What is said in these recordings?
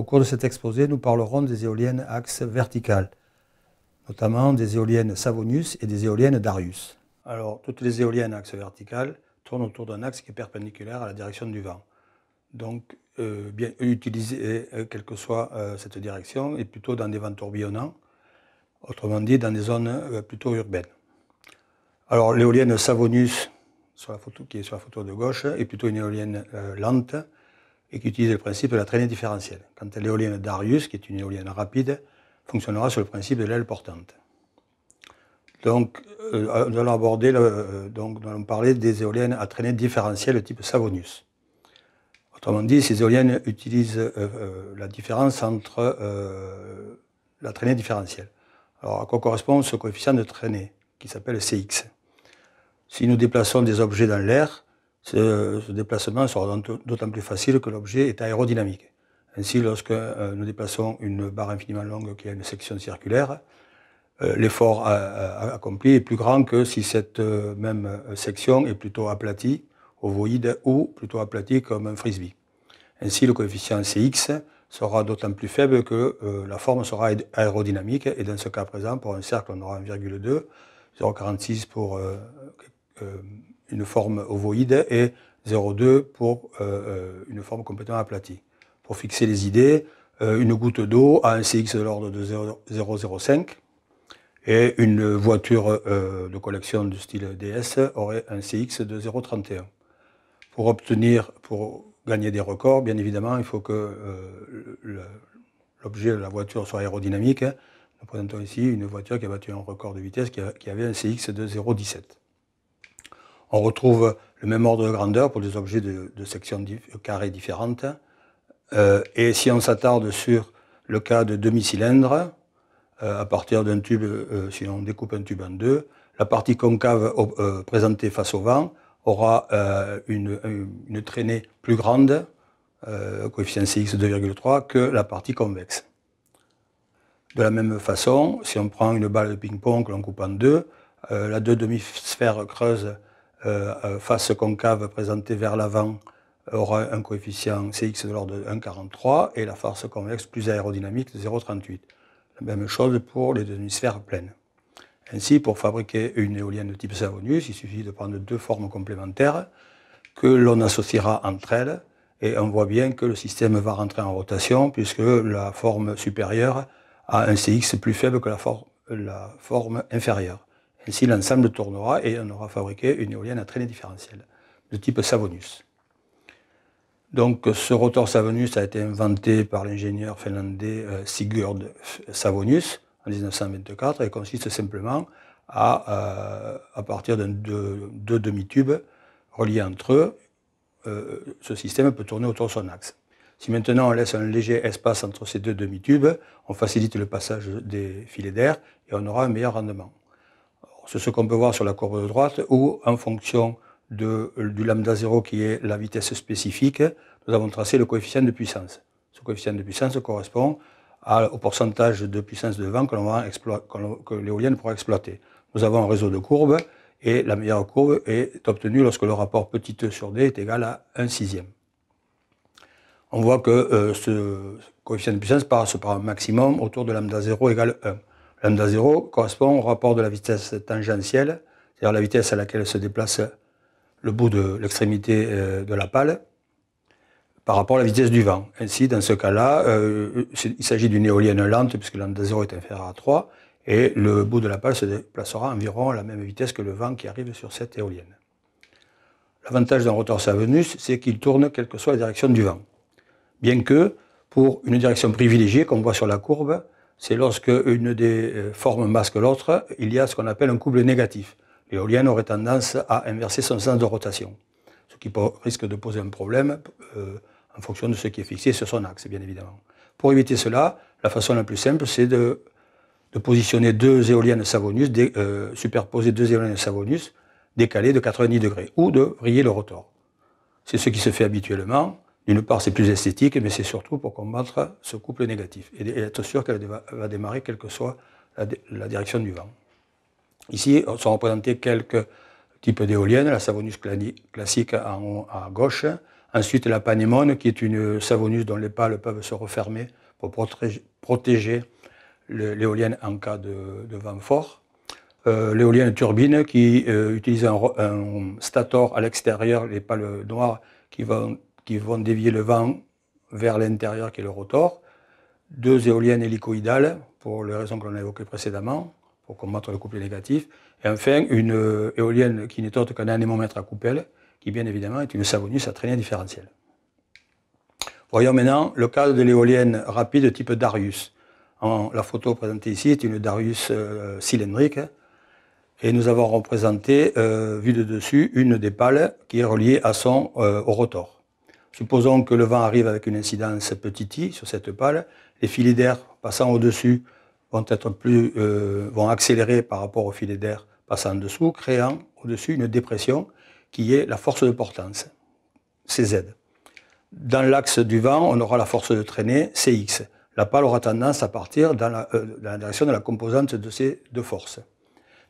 Au cours de cet exposé, nous parlerons des éoliennes axes verticales, notamment des éoliennes Savonius et des éoliennes Darius. Alors, toutes les éoliennes axes vertical tournent autour d'un axe qui est perpendiculaire à la direction du vent. Donc, euh, bien utiliser, euh, quelle que soit euh, cette direction, et plutôt dans des vents tourbillonnants, autrement dit dans des zones plutôt urbaines. Alors, l'éolienne Savonius, sur la photo, qui est sur la photo de gauche, est plutôt une éolienne lente, et qui utilise le principe de la traînée différentielle. Quant à l'éolienne d'Arius, qui est une éolienne rapide, fonctionnera sur le principe de l'aile portante. Donc, euh, euh, nous allons parler des éoliennes à traînée différentielle type Savonius. Autrement dit, ces éoliennes utilisent euh, la différence entre la traînée différentielle. Alors, à quoi correspond ce coefficient de traînée, qui s'appelle Cx Si nous déplaçons des objets dans l'air, ce, déplacement sera d'autant plus facile que l'objet est aérodynamique. Ainsi, lorsque euh, nous déplaçons une barre infiniment longue qui a une section circulaire, euh, l'effort euh, accompli est plus grand que si cette même section est plutôt aplatie, ovoïde ou plutôt aplatie comme un frisbee. Ainsi, le coefficient Cx sera d'autant plus faible que la forme sera aérodynamique et dans ce cas présent, pour un cercle, on aura 1,2, 0,46 pour une forme ovoïde et 0,2 pour euh, euh, une forme complètement aplatie. Pour fixer les idées, euh, une goutte d'eau a un CX de l'ordre de 0,05 et une voiture de collection du style DS aurait un CX de 0,31. Pour obtenir, pour gagner des records, bien évidemment, il faut que l'objet de la voiture soit aérodynamique. Nous présentons ici une voiture qui a battu un record de vitesse qui, avait un CX de 0,17. On retrouve le même ordre de grandeur pour des objets de, section sections carrées différentes. Euh, et si on s'attarde sur le cas de demi-cylindre, euh, à partir d'un tube, euh, si on découpe un tube en deux, la partie concave présentée face au vent aura une, traînée plus grande, coefficient CX 2,3, que la partie convexe. De la même façon, si on prend une balle de ping-pong que l'on coupe en deux, la deux demi-sphères creuse euh, euh, face concave présentée vers l'avant aura un coefficient Cx de l'ordre de 1,43 et la face convexe plus aérodynamique de 0,38. La même chose pour les deux hémisphères pleines. Ainsi, pour fabriquer une éolienne de type Savonius, il suffit de prendre deux formes complémentaires que l'on associera entre elles et on voit bien que le système va rentrer en rotation puisque la forme supérieure a un Cx plus faible que la forme inférieure. Ainsi, l'ensemble tournera et on aura fabriqué une éolienne à traînée différentiel de type Savonus. Donc, ce rotor Savonius a été inventé par l'ingénieur finlandais euh, Sigurd Savonius en 1924 et consiste simplement à, euh, à partir de deux, demi-tubes reliés entre eux, euh, ce système peut tourner autour de son axe. Si maintenant on laisse un léger espace entre ces deux demi-tubes, on facilite le passage des filets d'air et on aura un meilleur rendement c'est ce qu'on peut voir sur la courbe de droite, où en fonction de, du lambda 0 qui est la vitesse spécifique, nous avons tracé le coefficient de puissance. Ce coefficient de puissance correspond au pourcentage de puissance de vent que, l'éolienne pourra exploiter. Nous avons un réseau de courbes et la meilleure courbe est obtenue lorsque le rapport petit e sur d est égal à 1 sixième. On voit que euh, ce coefficient de puissance passe par un maximum autour de lambda 0 égale 1. Lambda 0 correspond au rapport de la vitesse tangentielle, c'est-à-dire la vitesse à laquelle se déplace le bout de l'extrémité euh, de la pale par rapport à la vitesse du vent. Ainsi, dans ce cas-là, euh, il s'agit d'une éolienne lente, puisque lambda 0 est inférieur à 3, et le bout de la pale se déplacera environ à la même vitesse que le vent qui arrive sur cette éolienne. L'avantage d'un rotor Savenus, c'est qu'il tourne quelle que soit la direction du vent. Bien que, pour une direction privilégiée, qu'on voit sur la courbe, c'est lorsque une des euh, formes masque l'autre, il y a ce qu'on appelle un couple négatif. L'éolienne aurait tendance à inverser son sens de rotation, ce qui risque de poser un problème euh, en fonction de ce qui est fixé sur son axe, bien évidemment. Pour éviter cela, la façon la plus simple, c'est de, positionner deux éoliennes Savonius, euh, superposer deux éoliennes Savonius, décalées de 90 degrés, ou de rayer le rotor. C'est ce qui se fait habituellement. D'une part, c'est plus esthétique, mais c'est surtout pour combattre ce couple négatif et, être sûr qu'elle va démarrer quelle que soit la, direction du vent. Ici, sont représentés quelques types d'éoliennes, la Savonus classique à gauche, ensuite la Panémone, qui est une Savonus dont les pales peuvent se refermer pour protéger, l'éolienne en cas de, vent fort. Euh, l'éolienne turbine qui euh, utilise un, stator à l'extérieur, les pales noires qui vont qui vont dévier le vent vers l'intérieur qui est le rotor, deux éoliennes hélicoïdales pour les raisons que l'on a évoquées précédemment, pour combattre le couple négatif, et enfin une euh, éolienne qui n'est autre qu'un anémomètre à coupelle, qui bien évidemment est une savonus à traînée différentiel. Voyons maintenant le cas de l'éolienne rapide type Darius. la photo présentée ici est une Darius euh, cylindrique, et nous avons représenté, euh, vue de dessus, une des pales qui est reliée à son, au rotor. Supposons que le vent arrive avec une incidence petit i sur cette pale, les filets d'air passant au-dessus vont, euh, vont accélérer par rapport aux filets d'air passant en dessous, créant au-dessus une dépression qui est la force de portance, CZ. Dans l'axe du vent, on aura la force de traînée, CX. La pale aura tendance à partir dans la, euh, dans la direction de la composante de ces deux forces.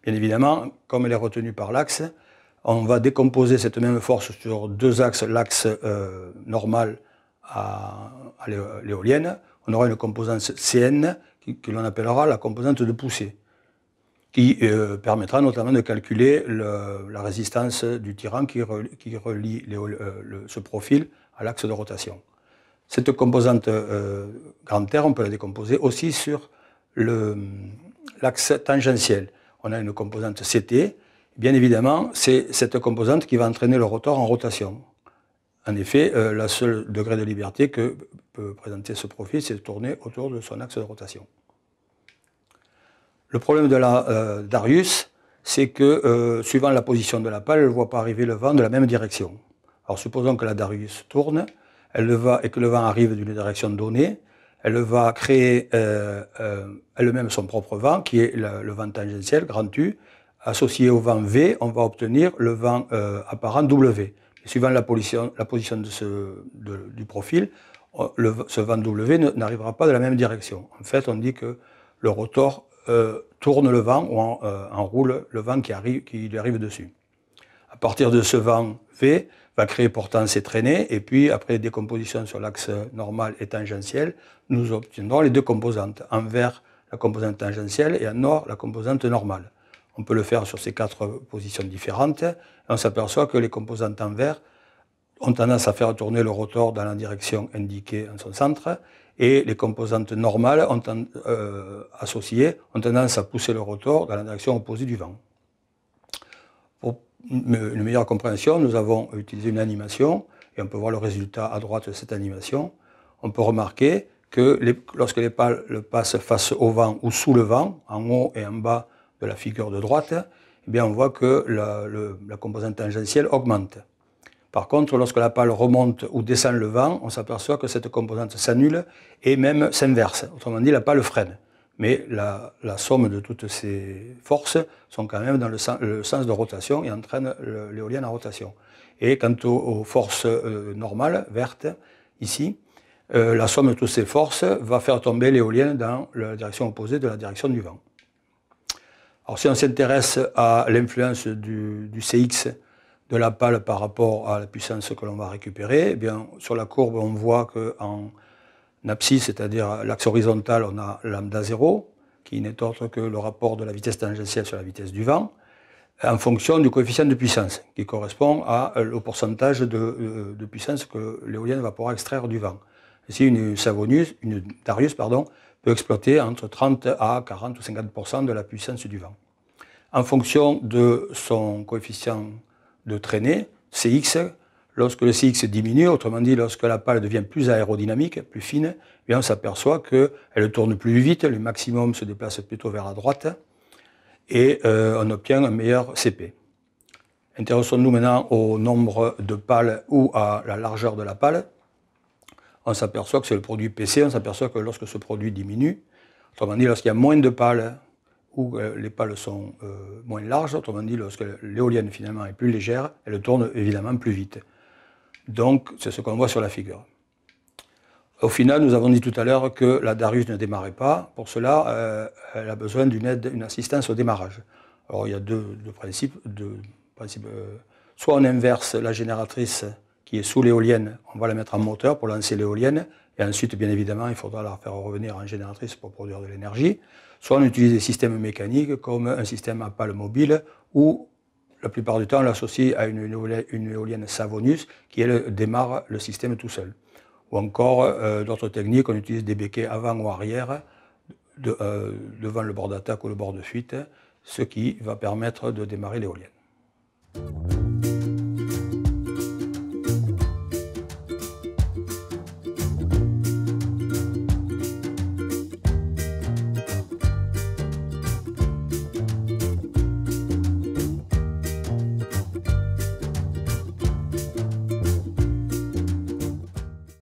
Bien évidemment, comme elle est retenue par l'axe, on va décomposer cette même force sur deux axes, l'axe euh, normal à, l'éolienne. On aura une composante CN que l'on appellera la composante de poussée, qui euh, permettra notamment de calculer la résistance du tirant qui, relie, euh, ce profil à l'axe de rotation. Cette composante grand R, on peut la décomposer aussi sur l'axe tangentiel. On a une composante CT Bien évidemment, c'est cette composante qui va entraîner le rotor en rotation. En effet, euh, le la seule degré de liberté que peut présenter ce profil, c'est de tourner autour de son axe de rotation. Le problème de la euh, Darius, c'est que euh, suivant la position de la pale, elle ne voit pas arriver le vent de la même direction. Alors supposons que la Darius tourne elle va, et que le vent arrive d'une direction donnée, elle va créer elle-même son propre vent, qui est le, le vent tangentiel, grand U, associé au vent V, on va obtenir le vent euh, apparent W. suivant la position, la position de ce, du profil, euh, ce vent W n'arrivera pas de la même direction. En fait, on dit que le rotor euh, tourne le vent ou enroule le vent qui, arrive, qui lui arrive dessus. À partir de ce vent V, va créer pourtant ses traînées, et puis après décomposition sur l'axe normal et tangentiel, nous obtiendrons les deux composantes, en vert la composante tangentielle et en or la composante normale. On peut le faire sur ces quatre positions différentes. on s'aperçoit que les composantes en vert ont tendance à faire tourner le rotor dans la direction indiquée en son centre, et les composantes normales ont euh, associées ont tendance à pousser le rotor dans la direction opposée du vent. Pour une meilleure compréhension, nous avons utilisé une animation, et on peut voir le résultat à droite de cette animation. On peut remarquer que lorsque les pales passent face au vent ou sous le vent, en haut et en bas de la figure de droite, eh bien on voit que la, composante tangentielle augmente. Par contre, lorsque la pâle remonte ou descend le vent, on s'aperçoit que cette composante s'annule et même s'inverse. Autrement dit, la pâle freine. Mais la, somme de toutes ces forces sont quand même dans le, sens, de rotation et entraîne l'éolienne en rotation. Et quant aux, forces euh, normales, vertes, ici, euh, la somme de toutes ces forces va faire tomber l'éolienne dans la direction opposée de la direction du vent si on s'intéresse à l'influence du, CX de la pâle par rapport à la puissance que l'on va récupérer, eh bien, sur la courbe, on voit qu'en abscisse, c'est-à-dire l'axe horizontal, on a lambda 0, qui n'est autre que le rapport de la vitesse tangentielle sur la vitesse du vent, en fonction du coefficient de puissance, qui correspond à, le au pourcentage euh, de puissance que l'éolienne va pouvoir extraire du vent. Ici, une savonuse, une Darius, pardon, peut exploiter entre 30 à 40 ou 50 de la puissance du vent. En fonction de son coefficient de traînée, CX, lorsque le CX diminue, autrement dit, lorsque la pale devient plus aérodynamique, plus fine, eh on s'aperçoit qu'elle tourne plus vite, le maximum se déplace plutôt vers la droite, et euh, on obtient un meilleur CP. Intéressons-nous maintenant au nombre de pales ou à la largeur de la pale on s'aperçoit que c'est le produit PC, on s'aperçoit que lorsque ce produit diminue, autrement dit, lorsqu'il y a moins de pales, ou les pales sont euh, moins larges, autrement dit, lorsque l'éolienne finalement est plus légère, elle tourne évidemment plus vite. Donc, c'est ce qu'on voit sur la figure. Au final, nous avons dit tout à l'heure que la Darius ne démarrait pas. Pour cela, euh, elle a besoin d'une aide, une assistance au démarrage. Alors, il y a deux, principes. Euh, soit on inverse la génératrice qui est sous l'éolienne. On va la mettre en moteur pour lancer l'éolienne. Et ensuite, bien évidemment, il faudra la faire revenir en génératrice pour produire de l'énergie. Soit on utilise des systèmes mécaniques comme un système à pales mobile ou la plupart du temps, on l'associe à une, éolienne Savonus qui, elle, démarre le système tout seul. Ou encore, euh, d'autres techniques, on utilise des béquets avant ou arrière, euh, devant le bord d'attaque ou le bord de fuite, ce qui va permettre de démarrer l'éolienne.